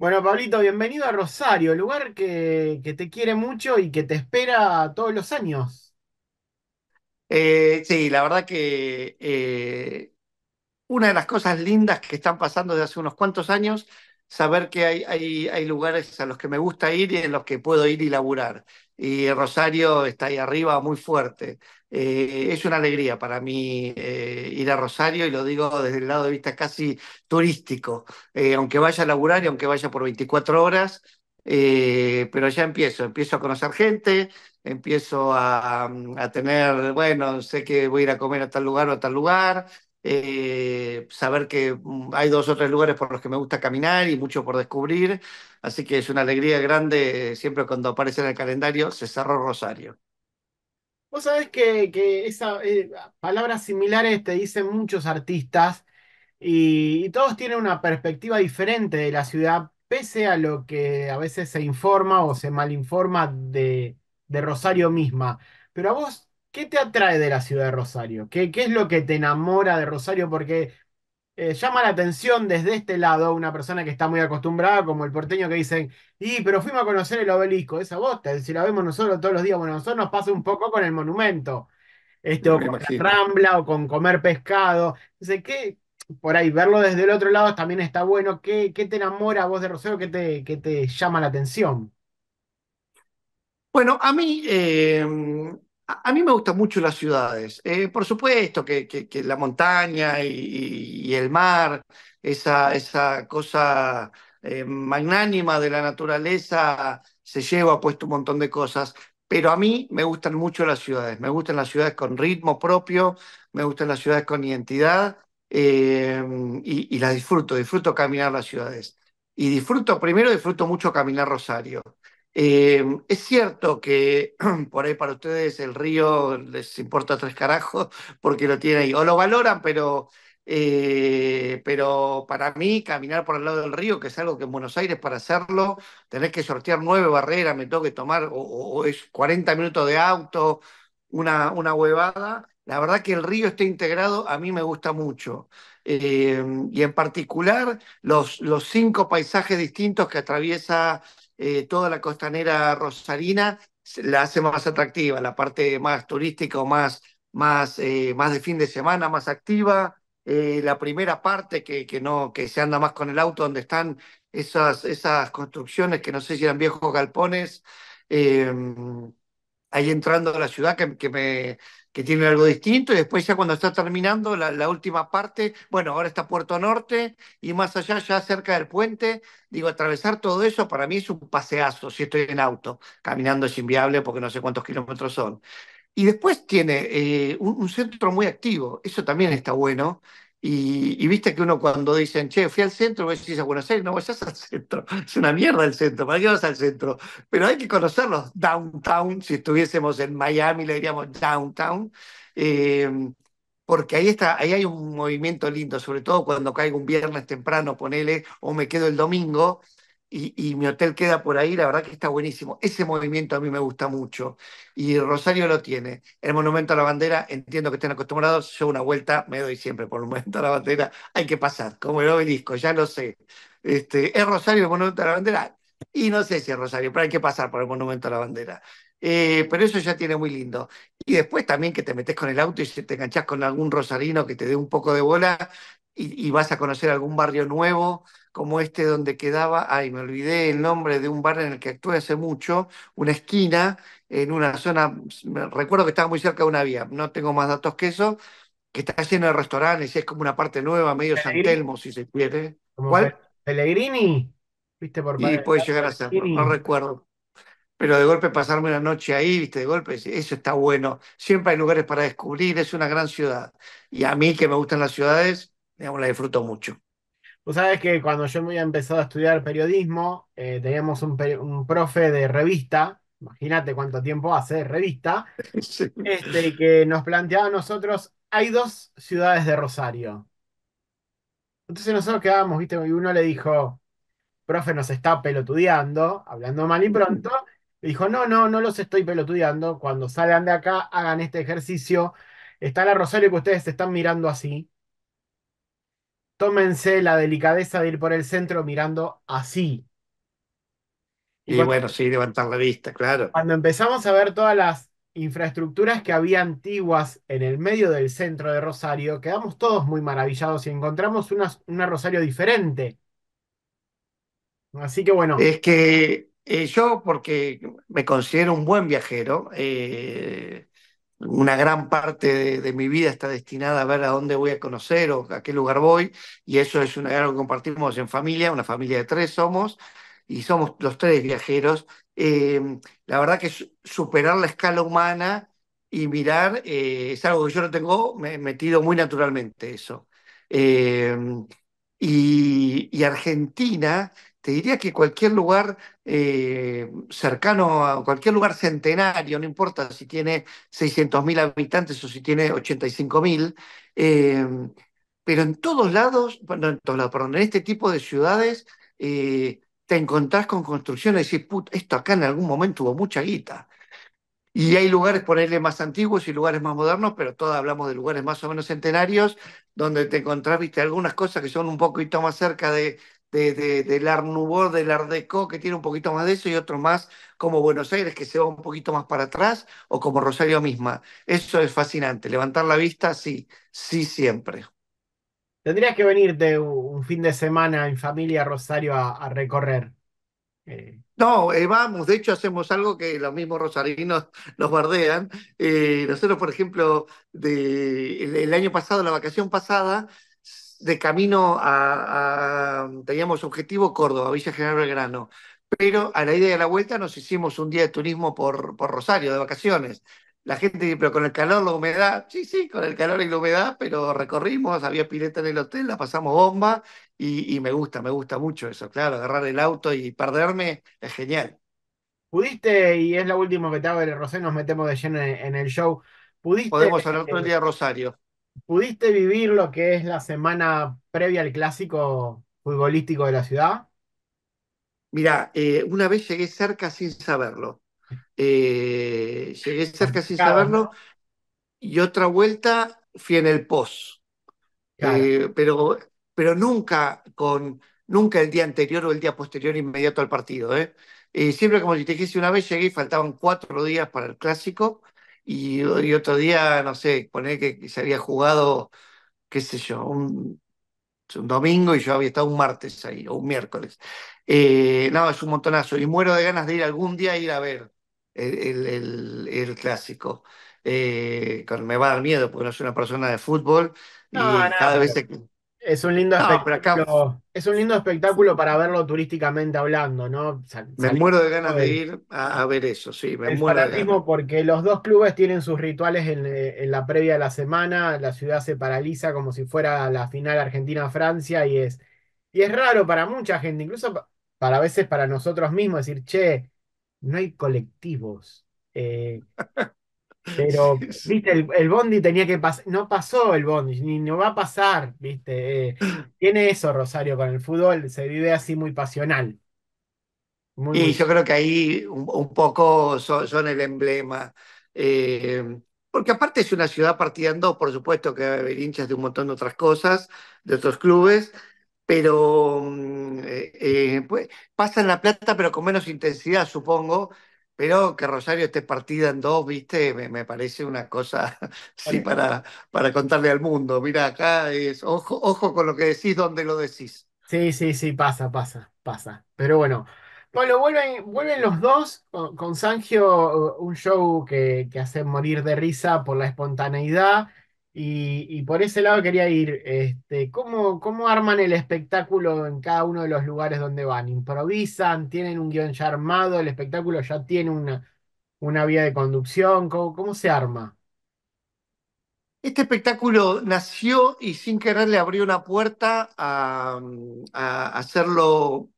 Bueno, Pablito, bienvenido a Rosario, lugar que, que te quiere mucho y que te espera todos los años. Eh, sí, la verdad que eh, una de las cosas lindas que están pasando desde hace unos cuantos años, saber que hay, hay, hay lugares a los que me gusta ir y en los que puedo ir y laburar. Y Rosario está ahí arriba muy fuerte. Eh, es una alegría para mí eh, ir a Rosario y lo digo desde el lado de vista casi turístico, eh, aunque vaya a laburar y aunque vaya por 24 horas, pero ya empiezo, empiezo a conocer gente, empiezo mm, a, tener, bueno, sé que voy a ir a comer a tal lugar o a tal lugar. saber que mm, hay dos o tres lugares por los que me gusta caminar y mucho por descubrir, así que es una alegría grande siempre cuando aparece en el calendario, se cerró Rosario. Vos sabés que, esa, eh, palabras similares te dicen muchos artistas y, todos tienen una perspectiva diferente de la ciudad, pese a lo que a veces se informa o se malinforma de, Rosario misma. Pero a vos, ¿qué te atrae de la ciudad de Rosario? ¿Qué, qué es lo que te enamora de Rosario? Porque eh, llama la atención desde este lado una persona que está muy acostumbrada, como el porteño que dicen, y pero fuimos a conocer el obelisco, esa bosta, si la vemos nosotros todos los días, bueno, nosotros nos pasa un poco con el monumento, este, o con la rambla o con comer pescado, dice, que Por ahí, verlo desde el otro lado también está bueno, ¿qué, qué te enamora vos de Rosario? ¿Qué te, qué te llama la atención? Bueno, a mí eh, a, mí me gustan mucho las ciudades. Eh, por supuesto que, la montaña y, el mar, esa, cosa eh, magnánima de la naturaleza, se lleva puesto un montón de cosas. Pero a mí me gustan mucho las ciudades. Me gustan las ciudades con ritmo propio, me gustan las ciudades con identidad em, y, y las disfruto. Disfruto caminar las ciudades. Y disfruto, primero disfruto mucho caminar Rosario. Eh, es cierto que por ahí para ustedes el río les importa tres carajos porque lo tienen ahí, o lo valoran, pero, eh, pero para mí caminar por el lado del río, que es algo que en Buenos Aires para hacerlo tenés que sortear nueve barreras, me tengo que tomar, o, es 40 minutos de auto, una, una huevada. La verdad que el río está integrado a mí me gusta mucho. Eh, y en particular los, los cinco paisajes distintos que atraviesa eh, toda la costanera rosarina la hace más atractiva, la parte más turística o más, más, eh, más de fin de semana, más activa. Eh, la primera parte que, que, no, que se anda más con el auto, donde están esas, esas construcciones que no sé si eran viejos galpones, ahí entrando a la ciudad, que, que me, que tiene algo distinto, y después ya cuando está terminando la, última parte, bueno, ahora está Puerto Norte y más allá, ya cerca del puente, digo, atravesar todo eso para mí es un paseazo, si estoy en auto, caminando es inviable porque no sé cuántos kilómetros son. Y después tiene eh, un, centro muy activo, eso también está bueno, y, viste que uno cuando dicen, che, fui al centro, vos decís a Buenos Aires, no vayas al centro, es una mierda el centro, ¿para qué vas al centro? Pero hay que conocer los downtown, si estuviésemos en Miami le diríamos downtown, eh, porque ahí, está, ahí hay un movimiento lindo, sobre todo cuando caigo un viernes temprano, ponele, o me quedo el domingo, y, mi hotel queda por ahí, la verdad que está buenísimo. Ese movimiento a mí me gusta mucho y Rosario lo tiene. El monumento a la bandera, entiendo que estén acostumbrados, yo una vuelta me doy siempre por el monumento a la bandera, hay que pasar, como el obelisco, ya lo sé. Este, ¿Es Rosario el monumento a la bandera? Y no sé si es Rosario, pero hay que pasar por el monumento a la bandera. Eh, pero eso ya tiene muy lindo. Y después también que te metes con el auto y te enganchás con algún rosarino que te dé un poco de bola y vas a conocer algún barrio nuevo como este donde quedaba, ay, me olvidé el nombre de un bar en el que actué hace mucho, una esquina en una zona, recuerdo que estaba muy cerca de una vía, no tengo más datos que eso, que está lleno de restaurantes, es como una parte nueva, medio San Telmo, si se quiere. ¿Cuál? Pellegrini, viste por Y puede llegar a ser, no recuerdo. Pero de golpe pasarme una noche ahí, viste, de golpe, eso está bueno. Siempre hay lugares para descubrir, es una gran ciudad. Y a mí que me gustan las ciudades, digamos, la disfruto mucho. Vos sabés que cuando yo me había empezado a estudiar periodismo, eh, teníamos un, profe de revista, imagínate cuánto tiempo hace revista, este, que nos planteaba a nosotros, hay dos ciudades de Rosario. Entonces nosotros quedábamos, viste, y uno le dijo, profe nos está pelotudeando, hablando mal y pronto, le dijo, no, no, no los estoy pelotudeando, cuando salgan de acá, hagan este ejercicio, está la Rosario que ustedes están mirando así, tómense la delicadeza de ir por el centro mirando así. Y, bueno, sí, levantar la vista, claro. Cuando empezamos a ver todas las infraestructuras que había antiguas en el medio del centro de Rosario, quedamos todos muy maravillados y encontramos una, Rosario diferente. Así que bueno. Es que eh, yo, porque me considero un buen viajero, eh, una gran parte de, mi vida está destinada a ver a dónde voy a conocer o a qué lugar voy, y eso es una, algo que compartimos en familia, una familia de tres somos, y somos los tres viajeros. Em, la verdad que superar la escala humana y mirar eh, es algo que yo no tengo metido muy naturalmente, eso. Em, y Argentina te diría que cualquier lugar eh, cercano a cualquier lugar centenario, no importa si tiene 600.000 habitantes o si tiene 85.000, eh, pero en todos lados, en perdón, este tipo de ciudades eh, te encontrás con construcciones y decís, Put, esto acá en algún momento hubo mucha guita. Y hay lugares, ponerle más antiguos y lugares más modernos, pero todos hablamos de lugares más o menos centenarios, donde te encontrás, viste, algunas cosas que son un poquito más cerca de de, del arnubor del ardeco que tiene un poquito más de eso, y otro más como Buenos Aires, que se va un poquito más para atrás, o como Rosario misma. Eso es fascinante. Levantar la vista, sí, sí, siempre. Tendrías que venir de un fin de semana en familia a Rosario a, recorrer. Eh, no, eh, vamos, de hecho hacemos algo que los mismos rosarinos nos bardean. Eh, nosotros, por ejemplo, de, el año pasado, la vacación pasada, de camino a, teníamos objetivo Córdoba, Villa General Belgrano, pero a la idea de la vuelta nos hicimos un día de turismo por, por Rosario, de vacaciones. La gente dice, pero con el calor, la humedad, sí, sí, con el calor y la humedad, pero recorrimos, había pileta en el hotel, la pasamos bomba y, me gusta, me gusta mucho eso, claro, agarrar el auto y perderme es genial. Pudiste, y es la última que estaba hago, Rosé, nos metemos de lleno en, el show. Pudiste. Podemos hablar eh, otro día de Rosario. ¿Pudiste vivir lo que es la semana previa al clásico futbolístico de la ciudad? Mira, eh, una vez llegué cerca sin saberlo. Eh, llegué cerca sin saberlo y otra vuelta fui en el pos. Eh, pero, pero nunca con nunca el día anterior o el día posterior inmediato al partido. ¿eh? siempre como si te una vez llegué y faltaban cuatro días para el clásico y, otro día, no sé, poner que se había jugado, qué sé yo, un, domingo y yo había estado un martes ahí, o un miércoles. Eh, no, es un montonazo. Y muero de ganas de ir algún día a ir a ver el, el, clásico. Eh, me va a dar miedo porque no soy una persona de fútbol. y cada vez que es un lindo espectáculo. Es un lindo espectáculo para verlo turísticamente hablando, ¿no? me muero de ganas de ir a, ver eso, sí. Me muero de ganas. porque los dos clubes tienen sus rituales eh, en, la previa de la semana, la ciudad se paraliza como si fuera la final Argentina-Francia y es, y es raro para mucha gente, incluso para, a veces para nosotros mismos, decir, che, no hay colectivos. Eh, Pero, viste, el, el, Bondi tenía que pasar, no pasó el Bondi, ni no va a pasar, viste. Eh, tiene eso Rosario con el fútbol, se vive así muy pasional. y yo creo que ahí un, poco son, el emblema. Eh, porque aparte es una ciudad partida en dos, por supuesto que hay hinchas de un montón de otras cosas, de otros clubes, pero mm, eh, eh, pues, pasan la plata, pero con menos intensidad, supongo, pero que Rosario esté partida en dos, viste, me, parece una cosa sí, para, para contarle al mundo. Mira, acá es ojo, ojo con lo que decís, donde lo decís. Sí, sí, sí, pasa, pasa, pasa. Pero bueno, bueno vuelven, vuelven los dos con, Sangio, eh, un show que, que hace morir de risa por la espontaneidad y, por ese lado quería ir. Este, ¿cómo, ¿Cómo arman el espectáculo en cada uno de los lugares donde van? ¿Improvisan? ¿Tienen un guión ya armado? ¿El espectáculo ya tiene una, una vía de conducción? ¿Cómo, se arma? Este espectáculo nació y sin querer le abrió una puerta a hacerlo,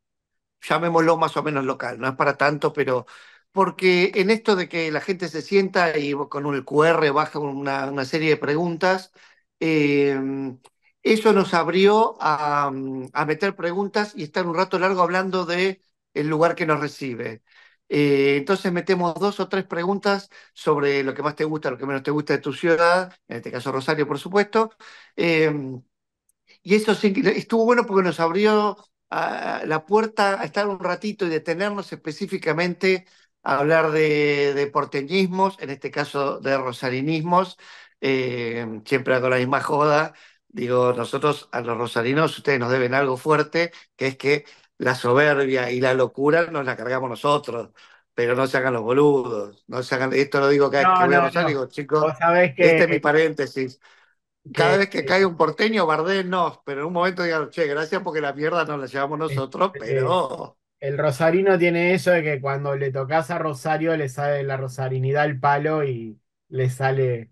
llamémoslo más o menos local, no es para tanto, pero porque en esto de que la gente se sienta y con un QR baja una, serie de preguntas, em, eso nos abrió mm, a, meter preguntas y estar un rato largo hablando del lugar que nos recibe. Eh, entonces metemos dos o tres preguntas sobre lo que más te gusta, lo que menos te gusta de tu ciudad, en este caso Rosario, por supuesto. Em, y eso sí, estuvo bueno porque nos abrió ah, la puerta a estar un ratito y detenernos específicamente hablar de, porteñismos, en este caso de rosarinismos, eh, siempre hago la misma joda. Digo, nosotros a los rosarinos, ustedes nos deben algo fuerte, que es que la soberbia y la locura nos la cargamos nosotros, pero no se hagan los boludos, no esto lo digo cada que voy a digo, chicos, este es mi eh, paréntesis. Cada vez que eh, cae un porteño, bardénos, pero en un momento digan, che, gracias porque la mierda nos la llevamos nosotros, pero el rosarino tiene eso de que cuando le tocas a Rosario le sale la rosarinidad al palo y le sale.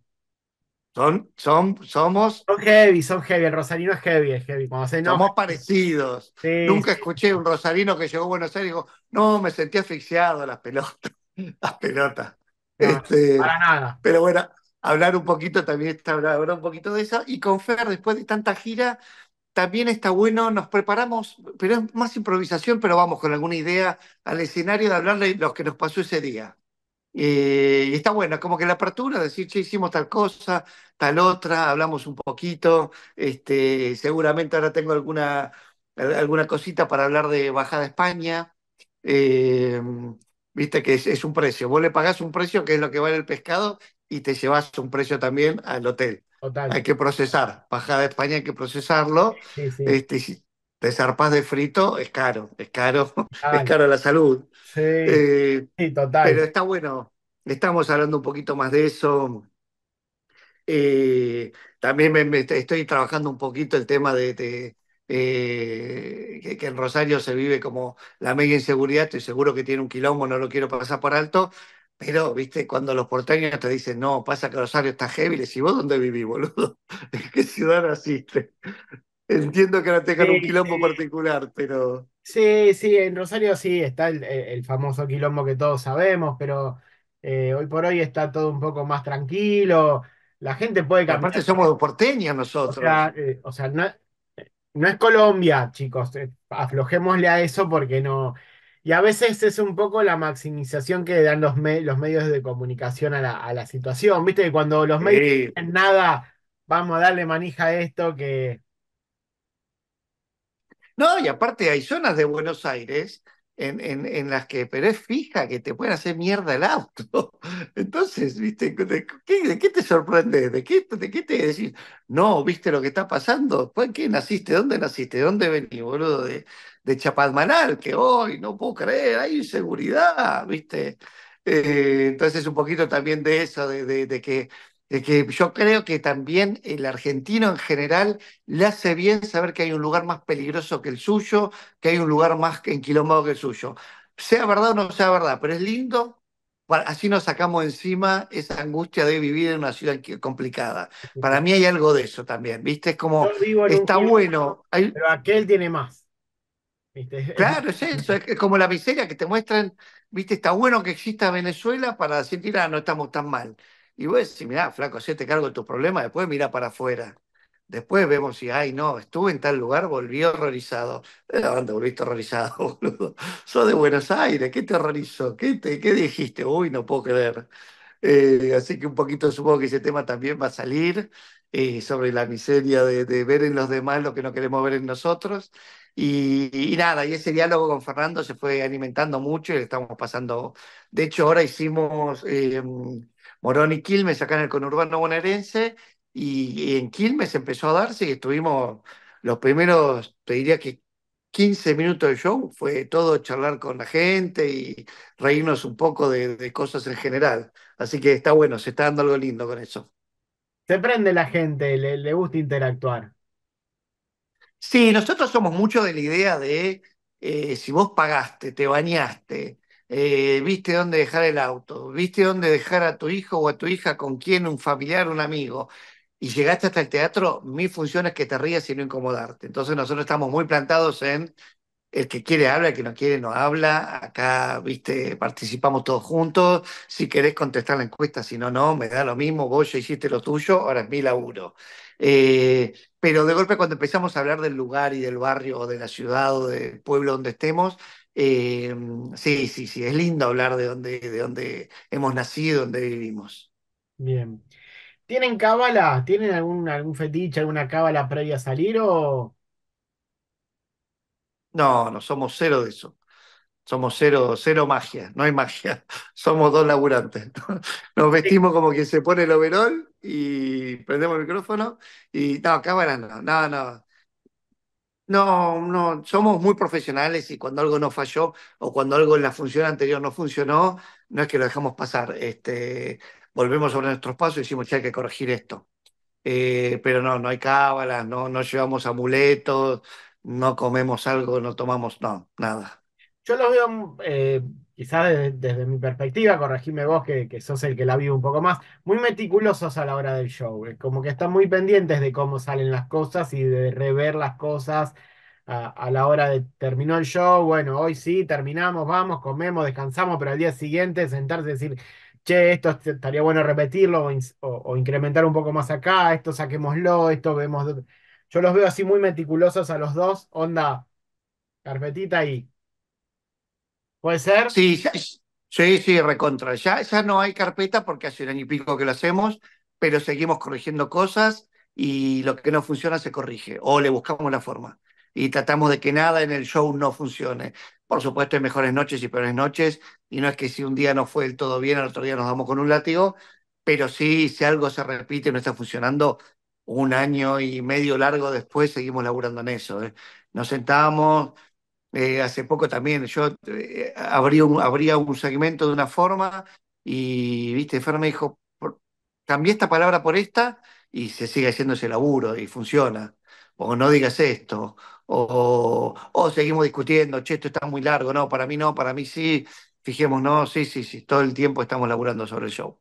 Son, son, somos. Son heavy, son heavy. El rosarino es heavy, es heavy. Somos parecidos. Nunca escuché un rosarino que llegó a Buenos Aires y dijo, no, me sentí asfixiado las pelotas. Las pelotas. este, para nada. Pero bueno, hablar un poquito también está hablar un poquito de eso. Y con Fer, después de tanta gira, también está bueno, nos preparamos, pero es más improvisación, pero vamos con alguna idea al escenario de hablar de lo que nos pasó ese día. Eh, y está bueno, como que la apertura, decir, che, hicimos tal cosa, tal otra, hablamos un poquito, este, seguramente ahora tengo alguna, alguna cosita para hablar de Bajada a España. Eh, viste que es, es, un precio, vos le pagás un precio que es lo que vale el pescado y te llevas un precio también al hotel. Hay que procesar. Bajada de España hay que procesarlo. Este, si te zarpas de frito, es caro, es caro, es caro la salud. Eh, sí, total. Pero está bueno, estamos hablando un poquito más de eso. Eh, también me, estoy trabajando un poquito el tema de, eh, que, que, en Rosario se vive como la media inseguridad, estoy seguro que tiene un quilombo, no lo quiero pasar por alto, pero, viste, cuando los porteños te dicen, no, pasa que Rosario está heavy, ¿y vos dónde vivís, boludo? ¿En qué ciudad naciste? Entiendo que ahora te dejan un quilombo particular, pero. Sí, sí, en Rosario sí está el, famoso quilombo que todos sabemos, pero eh, hoy por hoy está todo un poco más tranquilo. La gente puede cambiar. Aparte, somos porteños nosotros. Eh, o sea, no es Colombia, chicos. Eh, aflojémosle a eso porque no y a veces es un poco la maximización que dan los, los medios de comunicación a la, situación. Viste que cuando los medios dicen nada, vamos a darle manija a esto que. No, y aparte hay zonas de Buenos Aires en, las que, pero es fija, que te pueden hacer mierda el auto. Entonces, ¿viste? ¿De qué, te sorprende? ¿De qué, ¿De qué, te decís? No, ¿viste lo que está pasando? fue qué naciste? ¿Dónde naciste? ¿Dónde venís, boludo? De, de Chapadmanal, que hoy no puedo creer, hay inseguridad, ¿viste? Eh, entonces, un poquito también de eso, de, de, que que yo creo que también el argentino en general le hace bien saber que hay un lugar más peligroso que el suyo, que hay un lugar más enquilombado que el suyo. Sea verdad o no sea verdad, pero es lindo, así nos sacamos encima esa angustia de vivir en una ciudad complicada. Para mí hay algo de eso también, ¿viste? Es como, está bueno. Pero aquel tiene más. Claro, es eso, es como la miseria que te muestran, ¿viste? Está bueno que exista Venezuela para decir, ah, no estamos tan mal. Y vos decís, mirá, flaco, te cargo de tus problemas, después mira para afuera. Después vemos si, ay, no, estuve en tal lugar, volví horrorizado. ¿De volviste horrorizado, boludo? Sos de Buenos Aires, ¿qué te horrorizó? ¿Qué, te, qué dijiste? Uy, no puedo creer. Eh, así que un poquito supongo que ese tema también va a salir eh, sobre la miseria de, ver en los demás lo que no queremos ver en nosotros. Y, nada, y ese diálogo con Fernando se fue alimentando mucho y le estamos pasando. De hecho, ahora hicimos. Eh, Morón y Quilmes acá en el conurbano bonaerense y, en Quilmes empezó a darse y estuvimos los primeros, te diría que 15 minutos de show, fue todo charlar con la gente y reírnos un poco de, cosas en general. Así que está bueno, se está dando algo lindo con eso. Se prende la gente, le, gusta interactuar. Sí, nosotros somos mucho de la idea de eh, si vos pagaste, te bañaste, eh, viste dónde dejar el auto, viste dónde dejar a tu hijo o a tu hija con quién, un familiar, un amigo. Y llegaste hasta el teatro, mi función es que te rías y no incomodarte. Entonces nosotros estamos muy plantados en el que quiere habla, el que no quiere no habla. Acá, viste, participamos todos juntos. Si querés contestar la encuesta, si no, no, me da lo mismo. Vos ya hiciste lo tuyo, ahora es mi laburo. Eh, pero de golpe cuando empezamos a hablar del lugar y del barrio o de la ciudad o del pueblo donde estemos, eh, sí, sí, sí, es lindo hablar de dónde, de dónde hemos nacido, dónde vivimos. Bien. ¿Tienen cábala? ¿Tienen algún, algún fetiche, alguna cábala previa a salir o...? No, no, somos cero de eso. Somos cero, cero magia, no hay magia. Somos dos laburantes. Nos vestimos como quien se pone el overol y prendemos el micrófono y no, cábala, no, no, no. No, no, somos muy profesionales y cuando algo no falló o cuando algo en la función anterior no funcionó, no es que lo dejamos pasar. Este, volvemos sobre nuestros pasos y decimos, que hay que corregir esto. Eh, pero no, no hay cábalas, no, llevamos amuletos, no comemos algo, no tomamos, no, nada. Yo lo veo eh, quizás desde, mi perspectiva, corregime vos que, sos el que la vive un poco más, muy meticulosos a la hora del show, eh, como que están muy pendientes de cómo salen las cosas y de rever las cosas a, la hora de terminó el show, bueno, hoy sí, terminamos, vamos, comemos, descansamos, pero al día siguiente sentarse y decir, che, esto estaría bueno repetirlo o, o incrementar un poco más acá, esto saquémoslo, esto vemos... Yo los veo así muy meticulosos a los dos, onda, carpetita y ¿Puede ser? Sí, sí, sí, recontra. Ya, no hay carpeta porque hace un año y pico que lo hacemos, pero seguimos corrigiendo cosas y lo que no funciona se corrige o le buscamos la forma. Y tratamos de que nada en el show no funcione. Por supuesto, hay mejores noches y peores noches, y no es que si un día no fue del todo bien, al otro día nos damos con un látigo, pero sí, si algo se repite y no está funcionando, un año y medio largo después seguimos laburando en eso. ¿eh? Nos sentamos, eh, hace poco también yo eh, abría, un, segmento de una forma y, viste, Fer me dijo, cambié esta palabra por esta y se sigue haciendo ese laburo y funciona. O no digas esto. O, o seguimos discutiendo, che, esto está muy largo, no, para mí no, para mí sí. no sí, sí, sí, todo el tiempo estamos laburando sobre el show.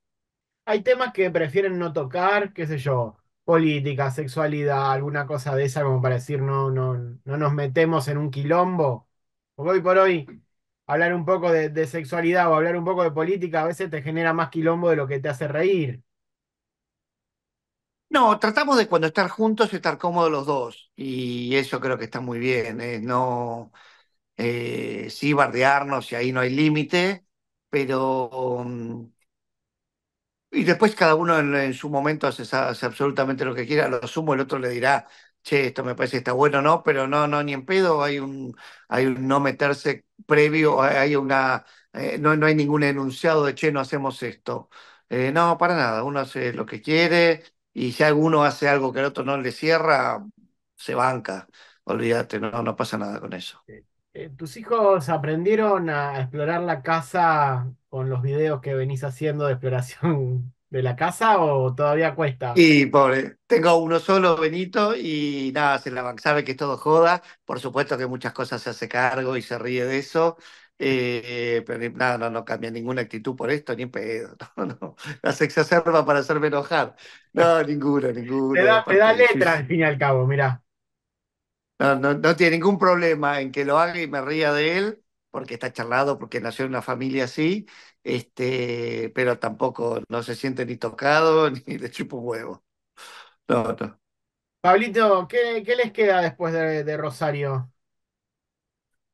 Hay temas que prefieren no tocar, qué sé yo política, sexualidad, alguna cosa de esa, como para decir no, no, no nos metemos en un quilombo. Porque hoy por hoy hablar un poco de, sexualidad o hablar un poco de política a veces te genera más quilombo de lo que te hace reír. No, tratamos de cuando estar juntos estar cómodos los dos y eso creo que está muy bien. ¿eh? No, eh, sí bardearnos y ahí no hay límite, pero mm, y después cada uno en, su momento hace, absolutamente lo que quiera, lo sumo, el otro le dirá, che, esto me parece que está bueno, no, pero no, no, ni en pedo, hay un, hay no meterse previo, hay una, eh, no, no hay ningún enunciado de, che, no hacemos esto. Eh, no, para nada, uno hace lo que quiere y si alguno hace algo que el otro no le cierra, se banca, olvídate, no, no pasa nada con eso. Eh, ¿Tus hijos aprendieron a explorar la casa con los videos que venís haciendo de exploración de la casa o todavía cuesta? Y pobre, tengo uno solo, Benito, y nada, se la sabe que es todo joda. Por supuesto que muchas cosas se hace cargo y se ríe de eso. Eh, pero nada, no, cambia ninguna actitud por esto, ni pedo. No, no. Las exacerba para hacerme enojar. No, ninguna, ninguna. Te da, letra al fin y al cabo, mirá. No, no, no tiene ningún problema en que lo haga y me ría de él porque está charlado, porque nació en una familia así, este, pero tampoco no se siente ni tocado ni de chupo huevo. No, Pablito, ¿qué, les queda después de, Rosario?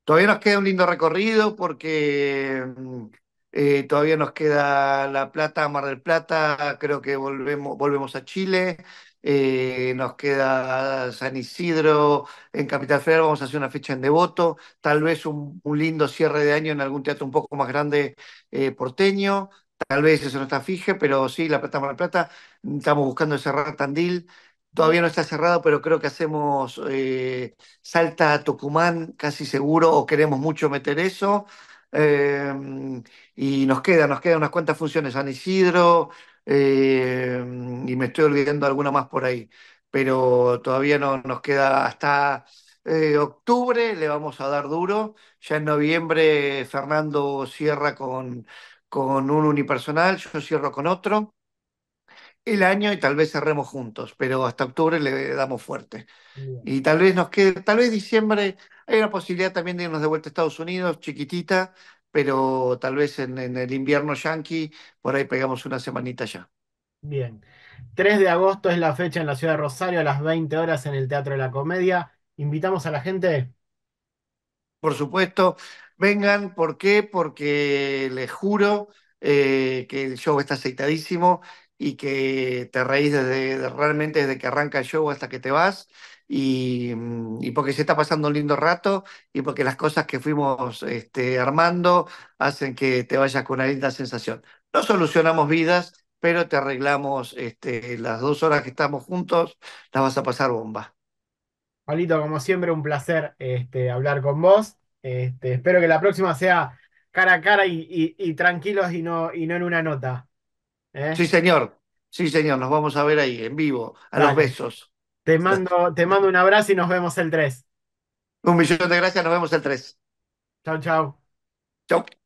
Todavía nos queda un lindo recorrido porque mm, eh, todavía nos queda La Plata, Mar del Plata, creo que volvemos, volvemos a Chile, eh, nos queda San Isidro en Capital Federal, vamos a hacer una fecha en Devoto, tal vez un, lindo cierre de año en algún teatro un poco más grande eh, porteño, tal vez eso no está fije, pero sí, La Plata Mar Plata, mm, estamos buscando cerrar Tandil, todavía no está cerrado, pero creo que hacemos eh, Salta a Tucumán, casi seguro, o queremos mucho meter eso. Em, y nos queda, nos quedan unas cuantas funciones, San Isidro, eh, y me estoy olvidando alguna más por ahí, pero todavía no, nos queda hasta eh, octubre, le vamos a dar duro, ya en noviembre Fernando cierra con, con un unipersonal, yo cierro con otro, el año y tal vez cerremos juntos, pero hasta octubre le damos fuerte. Y tal vez nos quede, tal vez diciembre, hay una posibilidad también de irnos de vuelta a Estados Unidos, chiquitita, pero tal vez en, el invierno yanqui, por ahí pegamos una semanita ya. Bien. 3 de agosto es la fecha en la ciudad de Rosario, a las 20 horas en el Teatro de la Comedia. Invitamos a la gente. Por supuesto, vengan, ¿por qué? Porque les juro eh, que el show está aceitadísimo y que te reís desde, realmente desde que arranca el show hasta que te vas. Mm, y, porque se está pasando un lindo rato y porque las cosas que fuimos este, armando hacen que te vayas con una linda sensación. No solucionamos vidas, pero te arreglamos este, las dos horas que estamos juntos, las vas a pasar bomba. Pablito, como siempre, un placer este, hablar con vos. Este, espero que la próxima sea cara a cara y, tranquilos y no, y no en una nota. ¿eh? Sí, señor. Sí, señor. Nos vamos a ver ahí, en vivo, a los besos. Te mando, un abrazo y nos vemos el 3. Un millón de gracias, nos vemos el 3. Chao, chao. Chao.